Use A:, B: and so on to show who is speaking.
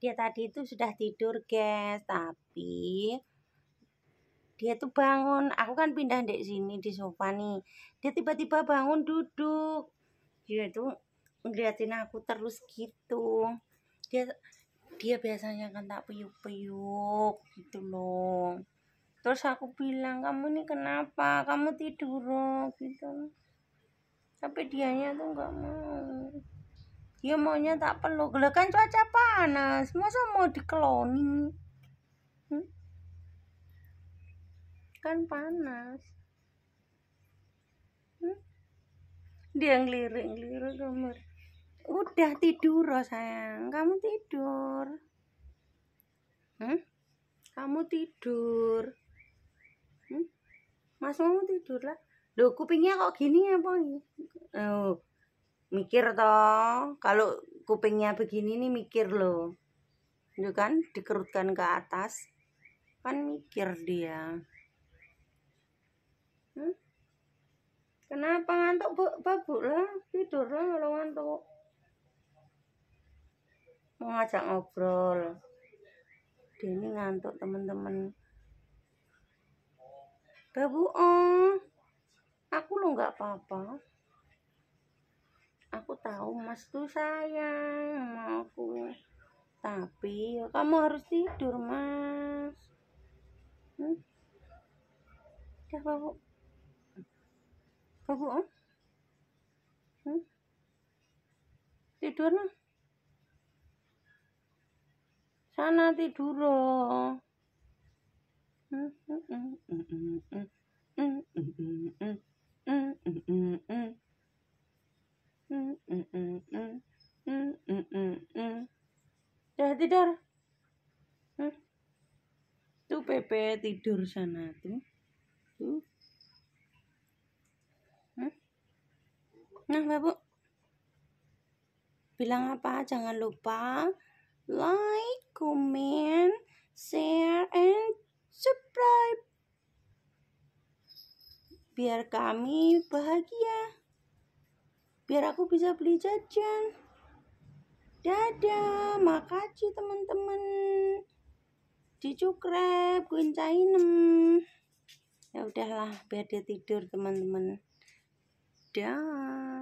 A: dia tadi itu sudah tidur guys tapi dia tuh bangun aku kan pindah di sini di sofa nih dia tiba-tiba bangun duduk dia tuh ngeliatin aku terus gitu dia dia biasanya kan tak peyuk-peyuk gitu loh terus aku bilang kamu nih kenapa kamu tidur loh gitu tapi dianya tuh nggak mau dia maunya tak perlu lah kan cuaca apa panas masa mau dikloning hmm? kan panas hmm? dia ngelirik-ngelirik kamar udah tidur loh sayang kamu tidur hmm? kamu tidur hmm? mas mau tidur lah kupingnya kok gini ya Oh, mikir toh kalau kupingnya begini nih mikir loh itu kan dikerutkan ke atas kan mikir dia hmm? kenapa ngantuk bu babuk lah tidur lah kalau ngantuk mau ngajak ngobrol dia ini ngantuk temen-temen. babu oh aku lo nggak apa-apa aku tahu mas tuh sayang sama aku tapi ya, kamu harus tidur mas hmm? udah ya, babu om hmm? tidur nah sana tidur loh hmm, hmm, hmm, hmm, hmm. tidur hmm? tuh Pepe tidur sana tuh hmm? nah Bapak bilang apa jangan lupa like comment share and subscribe biar kami bahagia biar aku bisa beli jajan Dadah, makasih teman-teman. Dicukrep, kuincainem. Ya udahlah, biar dia tidur teman-teman. Dah.